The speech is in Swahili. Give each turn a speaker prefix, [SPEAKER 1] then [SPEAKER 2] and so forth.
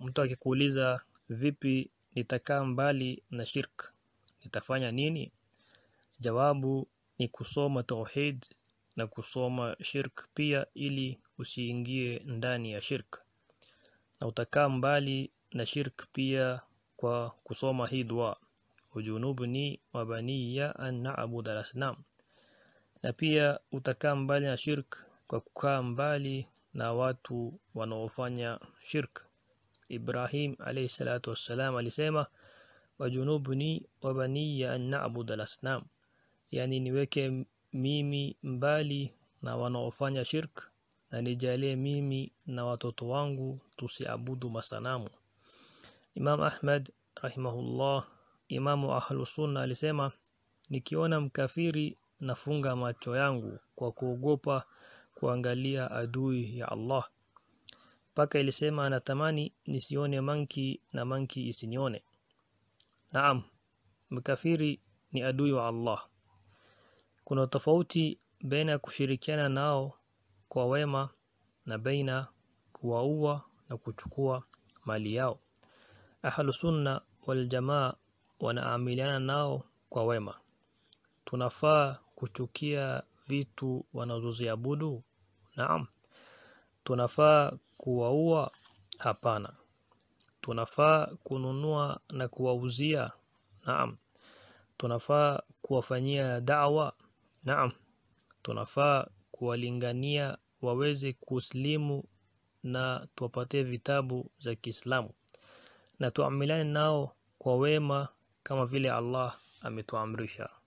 [SPEAKER 1] Mtu akikuuliza vipi nitakaa mbali na shirk, nitafanya nini? Jawabu ni kusoma tauhid na kusoma shirk pia ili usiingie ndani ya shirk. Na utakaa mbali na shirk pia kwa kusoma hii dua. Ujunubni wa baniya an na'budu al-asnam. Na pia utakaa mbali na shirk kwa kukaa mbali na watu wanaofanya shirk. Ibrahim alayhi salatu wassalam alisema wajunubni wa baniya an na'bud al-asnam, yani niweke mimi mbali na wanaofanya shirk na nijalie mimi na watoto wangu tusiabudu masanamu. Imam Ahmad rahimahullah, imamu ahlus sunna alisema nikiona mkafiri nafunga macho yangu kwa kuogopa kuangalia adui ya Allah. Paka ilisema anatamani nisione manki na manki isinione. Naam, mkafiri ni adui wa Allah. Kuna tofauti baina ya kushirikiana nao kwa wema na baina kuwaua na kuchukua mali yao. Ahlu sunna wal jamaa wanaamiliana nao kwa wema. Tunafaa kuchukia vitu wanazoziabudu? Naam. Tunafaa kuwaua? Hapana. Tunafaa kununua na kuwauzia? Naam. Tunafaa kuwafanyia da'wa? Naam. Tunafaa kuwalingania waweze kuslimu na tuwapatie vitabu za Kiislamu na tuamilane nao kwa wema kama vile Allah ametuamrisha.